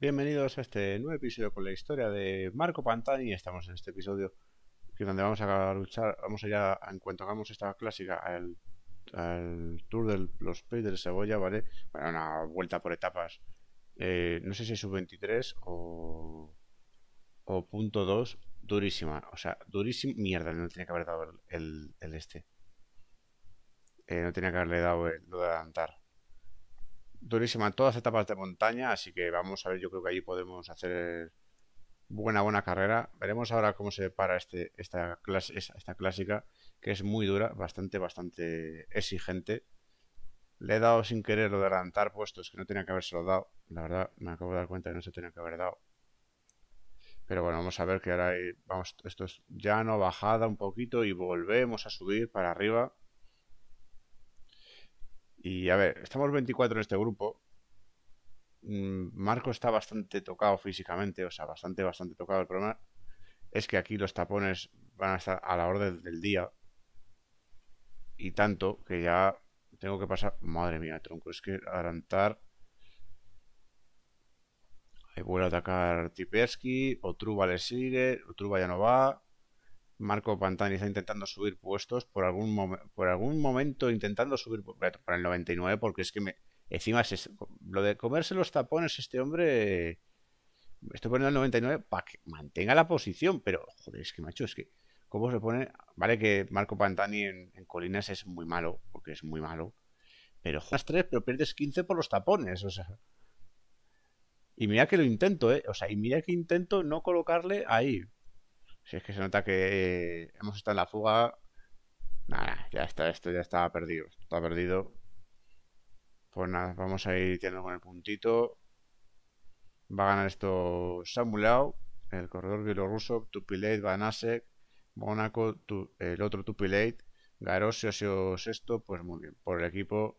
Bienvenidos a este nuevo episodio con la historia de Marco Pantani. Estamos en este episodio que donde vamos a luchar, vamos allá en cuanto hagamos esta clásica al, Tour de los Pays del Cebolla ¿vale? Bueno, una vuelta por etapas. Eh, no sé si es sub 23 o, punto 2, durísima. O sea, durísima mierda, no tenía que haber dado el, este. Eh, no tenía que haberle dado el, lo de adelantar durísima en todas etapas de montaña, así que vamos a ver, yo creo que allí podemos hacer buena, buena carrera. Veremos ahora cómo se para este, esta, clase, esta clásica, que es muy dura, bastante, bastante exigente. Le he dado sin querer de adelantar puestos, que no tenía que habérselo dado. La verdad, me acabo de dar cuenta que no se tenía que haber dado. Pero bueno, vamos a ver que ahora hay, vamos, esto es llano, bajada un poquito y volvemos a subir para arriba. Y a ver, estamos 24 en este grupo. Mm, Marco está bastante tocado físicamente, o sea, bastante, bastante tocado. El problema es que aquí los tapones van a estar a la orden del día. Y tanto que ya tengo que pasar. Madre mía, tronco, es que adelantar. Ahí vuelve a atacar Tipeski. Otruba le sigue. Otruba ya no va. Marco Pantani está intentando subir puestos por algún, por algún momento intentando subir por el 99 porque es que me, encima es, lo de comerse los tapones este hombre estoy poniendo el 99 para que mantenga la posición pero joder es que macho es que cómo se pone vale que Marco Pantani en, colinas es muy malo porque es muy malo pero pero pierdes 15 por los tapones o sea y mira que lo intento, ¿eh? O sea, y mira que intento no colocarle ahí. Si es que se nota que hemos estado en la fuga. Nada, ya está, esto ya está perdido. está perdido. Pues nada, vamos a ir tirando con el puntito. Va a ganar esto Samulao, el corredor bielorruso, Tupilate, Vanasek Mónaco, el otro Tupilate, Garosio, os sexto, pues muy bien, por el equipo.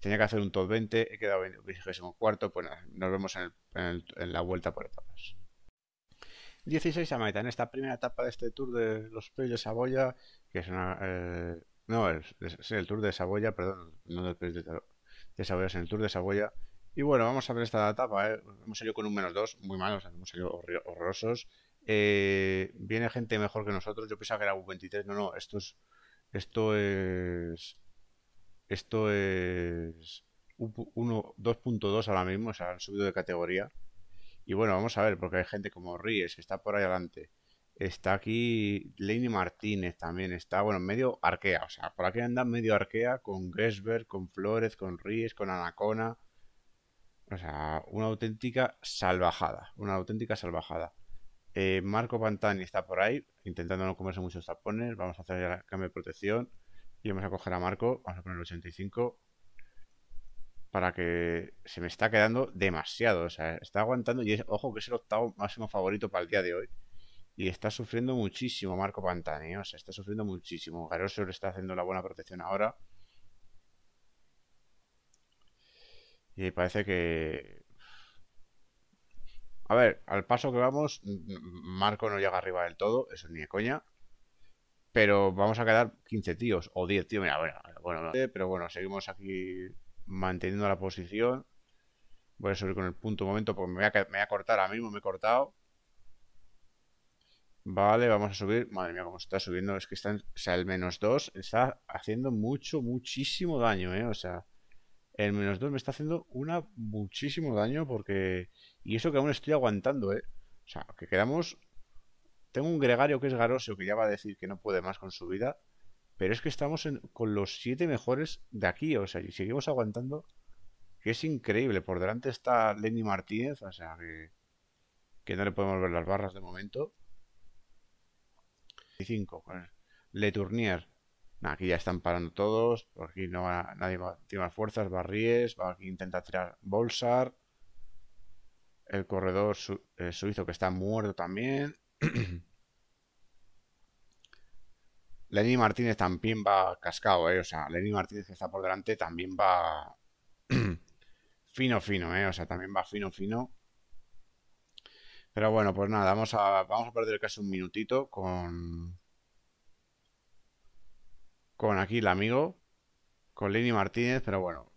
Tenía que hacer un top 20, he quedado 24, pues nada, nos vemos en, en la vuelta por etapas. 16 a meta en esta primera etapa de este Tour de los Pays de Saboya, que es una. Eh, no, es, el Tour de Saboya, perdón, no del Pays de, Saboya, es el Tour de Saboya. Y bueno, vamos a ver esta etapa. Eh. Hemos salido con un menos dos, muy malos, hemos salido horrorosos. Eh, viene gente mejor que nosotros. Yo pensaba que era U23, no, no, esto es. Esto es. Esto es. 2.2 ahora mismo, o sea, han subido de categoría. Y bueno, vamos a ver, porque hay gente como Ries, que está por ahí adelante. Está aquí Lenny Martínez también, está, bueno, medio arquea, o sea, por aquí anda medio arquea con Gresberg con Flores, con Ries, con Anacona. O sea, una auténtica salvajada, una auténtica salvajada. Eh, Marco Pantani está por ahí, intentando no comerse muchos tapones. Vamos a hacer el cambio de protección y vamos a coger a Marco, vamos a poner el 85 para que se me está quedando demasiado. O sea, está aguantando y es, ojo que es el octavo máximo favorito para el día de hoy. Y está sufriendo muchísimo Marco Pantani, o sea, está sufriendo muchísimo. Garoso le está haciendo la buena protección ahora. Y parece que... A ver, al paso que vamos, Marco no llega arriba del todo, eso ni de coña. Pero vamos a quedar 15 tíos o 10 tíos, mira, bueno, bueno, pero bueno, seguimos aquí manteniendo la posición. Voy a subir con el punto momento porque me voy, a, a cortar ahora mismo, me he cortado. Vale, vamos a subir. Madre mía, cómo está subiendo. Es que está, en, o sea, el menos 2 está haciendo mucho, muchísimo daño, ¿eh? O sea, el menos 2 me está haciendo una muchísimo daño porque... Y eso que aún estoy aguantando, ¿eh? O sea, que quedamos... Tengo un gregario que es Garoso que ya va a decir que no puede más con su vida. Pero es que estamos con los siete mejores de aquí, o sea, y seguimos aguantando, que es increíble. Por delante está Lenny Martínez, o sea, que, no le podemos ver las barras de momento. 5, Le Tournier. aquí ya están parando todos, por aquí no va, nadie va, tiene más fuerzas, Barries, va a intentar tirar Bolsar. El corredor eh, suizo que está muerto también. Lenny Martínez también va cascado, ¿eh? O sea, Lenny Martínez que está por delante también va fino, fino, ¿eh? O sea, también va fino, fino. Pero bueno, pues nada, vamos a, vamos a perder casi un minutito con... Con aquí el amigo, con Lenny Martínez, pero bueno.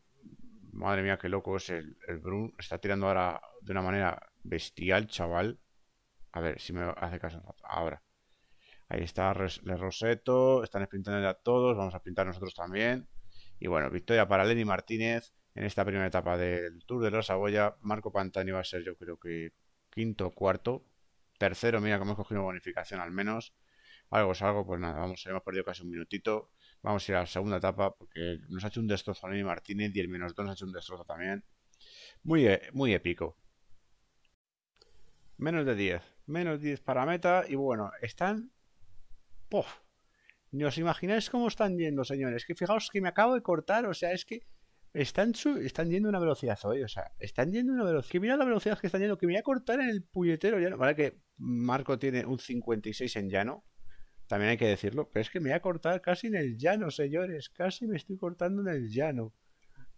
Madre mía, qué loco es el, el Brun. Está tirando ahora de una manera bestial, chaval. A ver si me hace caso ahora. Ahí está Le Roseto, están pintando ya todos, vamos a pintar nosotros también. Y bueno, victoria para Lenny Martínez en esta primera etapa del Tour de la Saboya. Marco Pantani va a ser yo creo que quinto, cuarto. Tercero, mira cómo hemos cogido bonificación al menos. Algo es algo, pues nada, vamos, hemos perdido casi un minutito. Vamos a ir a la segunda etapa porque nos ha hecho un destrozo Lenny Martínez y el menos dos nos ha hecho un destrozo también. Muy, eh, muy épico. Menos de 10. Menos 10 para meta y bueno, están no Ni os imagináis cómo están yendo, señores. Que fijaos que me acabo de cortar, o sea, es que están, están yendo a una velocidad hoy, o sea, están yendo a una velocidad. Que mira la velocidad que están yendo, que me voy a cortar en el puñetero llano. Vale, que Marco tiene un 56 en llano, también hay que decirlo, pero es que me voy a cortar casi en el llano, señores. Casi me estoy cortando en el llano.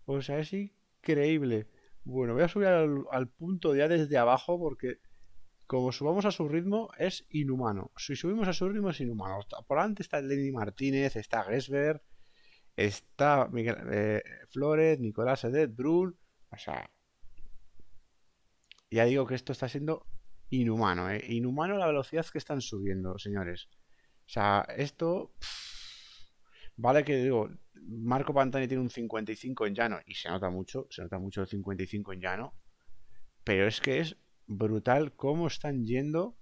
O sea, es increíble. Bueno, voy a subir al punto ya desde abajo porque como subamos a su ritmo, es inhumano. Si subimos a su ritmo, es inhumano. Por antes está Lenny Martínez, está Gesberg, está eh, Flores, Nicolás Edet, Brun. O sea, ya digo que esto está siendo inhumano. ¿eh? Inhumano la velocidad que están subiendo, señores. O sea, esto. vale que digo, Marco Pantani tiene un 55 en llano y se nota mucho, se nota mucho el 55 en llano, pero es que es brutal cómo están yendo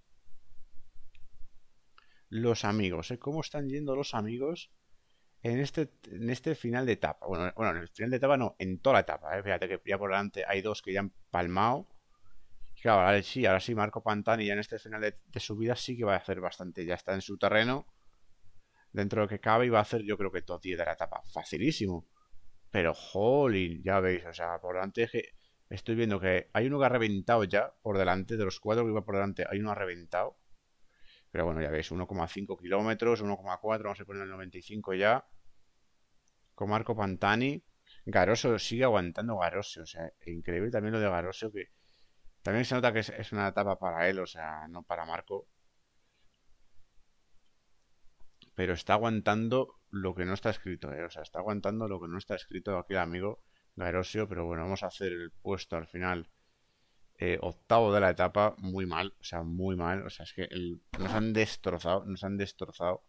los amigos, ¿eh? cómo están yendo los amigos en este, en este final de etapa. Bueno, en el final de etapa no, en toda la etapa. ¿eh? Fíjate que ya por delante hay dos que ya han palmado. claro, ahora sí, ahora sí, Marco Pantani ya en este final de, de, subida sí que va a hacer bastante. Ya está en su terreno, dentro de lo que cabe, y va a hacer yo creo que todo 10 de la etapa. Facilísimo. Pero, jolín, ya veis, o sea, por delante es que Estoy viendo que hay uno que ha reventado ya por delante, de los cuatro que iba por delante, hay uno ha reventado. Pero bueno, ya veis, 1,5 kilómetros, 1,4, vamos a poner el 95 ya. Con Marco Pantani. Garoso sigue aguantando Garoso, o sea, increíble también lo de Garoso, que también se nota que es una etapa para él, o sea, no para Marco. Pero está aguantando lo que no está escrito, eh, o sea, está aguantando lo que no está escrito aquí amigo. Erosio, pero bueno, vamos a hacer el puesto al final. Eh, octavo de la etapa, muy mal, o sea, muy mal. O sea, es que nos han destrozado, nos han destrozado.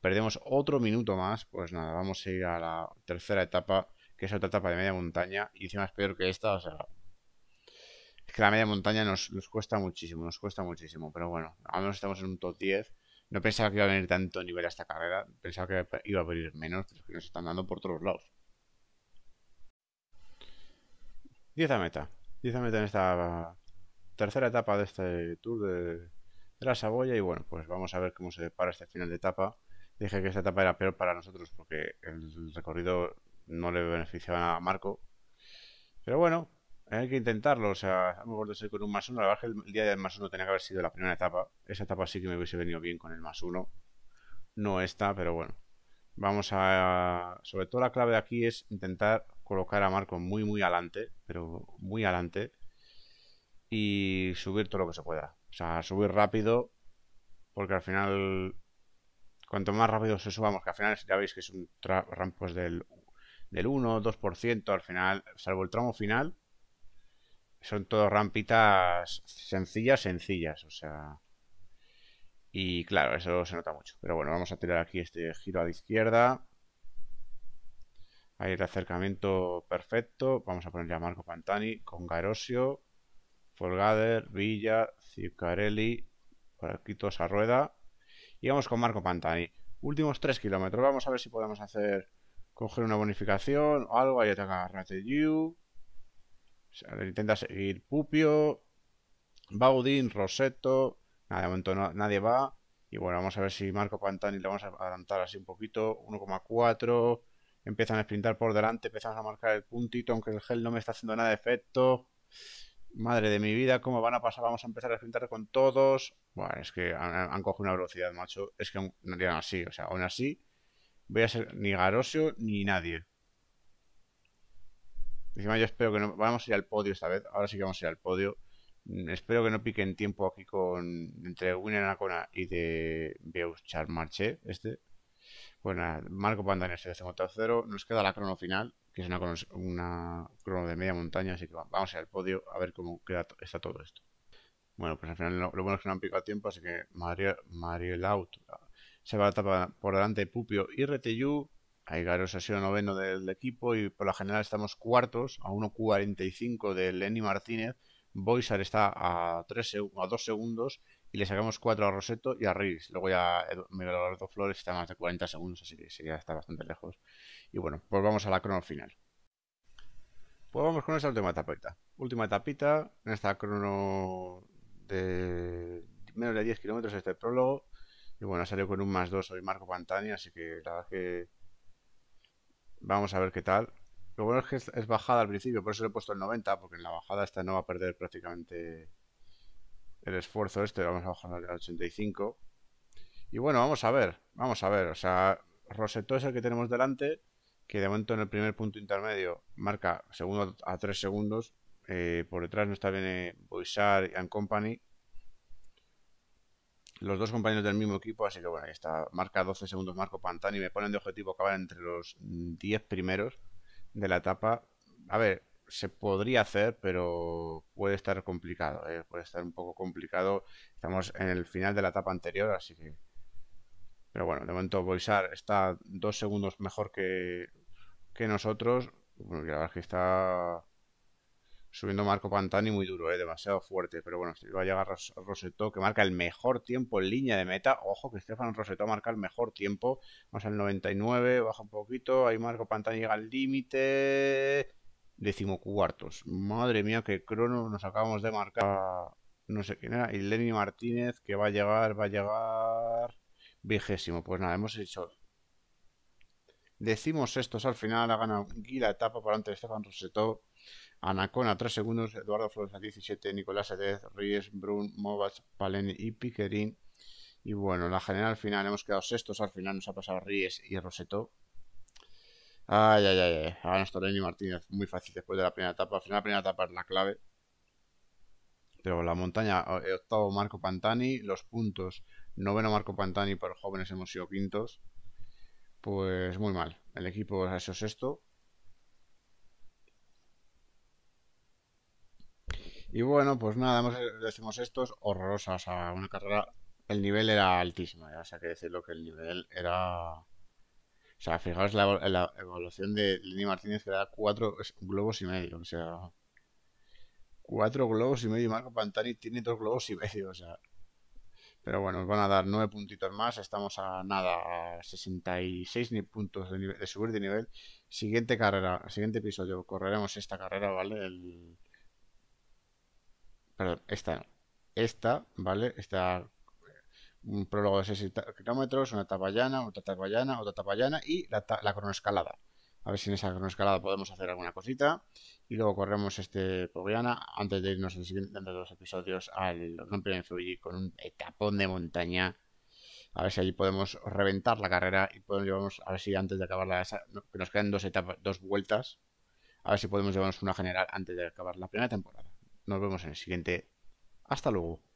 Perdemos otro minuto más, pues nada, vamos a ir a la tercera etapa, que es otra etapa de media montaña, y encima es peor que esta, o sea... Es que la media montaña nos, cuesta muchísimo, nos cuesta muchísimo, pero bueno, al menos estamos en un top 10. No pensaba que iba a venir tanto nivel a esta carrera, pensaba que iba a venir menos, pero que nos están dando por todos lados. 10 a meta. 10 a meta en esta tercera etapa de este Tour de, la Saboya. Y bueno, pues vamos a ver cómo se depara este final de etapa. Dije que esta etapa era peor para nosotros porque el recorrido no le beneficiaba a Marco. Pero bueno, hay que intentarlo. O sea, a lo mejor ser con un más uno. La verdad es que el día del más uno tenía que haber sido la primera etapa. Esa etapa sí que me hubiese venido bien con el más uno. No esta, pero bueno. Vamos a. Sobre todo la clave de aquí es intentar colocar a Marco muy, muy adelante, pero muy adelante, y subir todo lo que se pueda. O sea, subir rápido, porque al final, cuanto más rápido se subamos, que al final ya veis que es un rampos pues del, del 1, 2%, al final, salvo el tramo final, son todos rampitas sencillas, sencillas, o sea... Y claro, eso se nota mucho. Pero bueno, vamos a tirar aquí este giro a la izquierda. Ahí el acercamiento perfecto. Vamos a poner ya Marco Pantani con Garosio, Folgader, Villa, Ciccarelli. Por aquí esa rueda. Y vamos con Marco Pantani. Últimos 3 kilómetros. Vamos a ver si podemos hacer. Coger una bonificación o algo. Ahí ataca Rateyu. Intenta seguir Pupio. Baudin, Roseto. Nada, de momento nadie va. Y bueno, vamos a ver si Marco Pantani le vamos a adelantar así un poquito. 1,4 empiezan a sprintar por delante, empezamos a marcar el puntito, aunque el gel no me está haciendo nada de efecto. Madre de mi vida, ¿cómo van a pasar? Vamos a empezar a sprintar con todos. Bueno, es que han, cogido una velocidad, macho. Es que no así, o sea, aún así, voy a ser ni Garosio ni nadie. Encima yo espero que no... Vamos a ir al podio esta vez, ahora sí que vamos a ir al podio. Mm, espero que no piquen tiempo aquí con... Entre Winner Anacona y de Beus Marché este. Bueno, pues Marco Pantaner se tercero. Nos queda la crono final, que es una crono, de media montaña, así que vamos al podio a ver cómo queda, está todo esto. Bueno, pues al final lo, bueno es que no han picado tiempo, así que Mario, Mario ah, se va a tapar por delante de Pupio y ahí Aigaros ha sido noveno del equipo y por la general estamos cuartos a 1.45 de Lenny Martínez. Boisar está a, 3, a 2 segundos y le sacamos 4 a Roseto y a Riz. Luego ya Miguel dos Flores está más de 40 segundos, así que ya está bastante lejos. Y bueno, pues vamos a la crono final. Pues vamos con esta última tapita. Última tapita, en esta crono de menos de 10 kilómetros este prólogo. Y bueno, salió con un más 2 hoy Marco Pantani, así que la verdad que vamos a ver qué tal. Lo bueno es que es bajada al principio, por eso le he puesto el 90, porque en la bajada esta no va a perder prácticamente el esfuerzo este, vamos a bajar al 85. Y bueno, vamos a ver, vamos a ver, o sea, Rosetto es el que tenemos delante, que de momento en el primer punto intermedio marca segundo a 3 segundos, eh, por detrás no está bien eh, Boisar and Company, los dos compañeros del mismo equipo, así que bueno, ahí está, marca 12 segundos Marco Pantani, me ponen de objetivo acabar entre los 10 primeros de la etapa. A ver, se podría hacer, pero puede estar complicado, ¿eh? puede estar un poco complicado. Estamos en el final de la etapa anterior, así que... Pero bueno, de momento Boisar está dos segundos mejor que, que nosotros. Bueno, que que está subiendo Marco Pantani muy duro, ¿eh? demasiado fuerte. Pero bueno, va a llegar Roseto, que marca el mejor tiempo en línea de meta. Ojo que Estefan Roseto marca el mejor tiempo. Vamos al 99, baja un poquito. Ahí Marco Pantani llega al límite decimocuartos. Madre mía, que crono nos acabamos de marcar. Ah. No sé quién era. Y Lenny Martínez, que va a llegar, va a llegar. Vigésimo. Pues nada, hemos hecho. Decimos sextos al final. Ha ganado Gui la etapa por ante Estefan Rosetó. Anacona 3 segundos. Eduardo Flores a 17. Nicolás Edez, Ries, Brun, Movas, Paleni y Piquerín. Y bueno, la general final hemos quedado sextos. Al final nos ha pasado Ries y Rosetó Ay, ah, ay, ay, ay. Ahora no está Lenny Martínez. Muy fácil después de la primera etapa. Al final la primera etapa es la clave. Pero la montaña, eh, octavo Marco Pantani, los puntos, noveno Marco Pantani, para jóvenes hemos sido quintos. Pues muy mal. El equipo es esto sexto. Y bueno, pues nada, decimos estos horrorosas a una carrera. El nivel era altísimo, ya o sea que decirlo que el nivel era o sea, fijaos la, la evolución de Lenny Martínez, que da cuatro globos y medio. O sea, cuatro globos y medio. Y Marco Pantani tiene dos globos y medio. O sea, pero bueno, nos van a dar nueve puntitos más. Estamos a nada, a 66 puntos de, subir de nivel. Siguiente carrera, siguiente episodio. Correremos esta carrera, ¿vale? El... Perdón, esta Esta, ¿vale? Esta un prólogo de 6 kilómetros, una etapa llana, otra etapa llana, otra etapa llana y la, la cronoescalada. A ver si en esa cronoescalada podemos hacer alguna cosita. Y luego corremos este Pogliana antes de irnos en los episodios al nombre de Fuji con un etapón de montaña. A ver si allí podemos reventar la carrera y podemos llevarnos, a ver si antes de acabar que nos quedan dos etapas, dos vueltas, a ver si podemos llevarnos una general antes de acabar la primera temporada. Nos vemos en el siguiente. Hasta luego.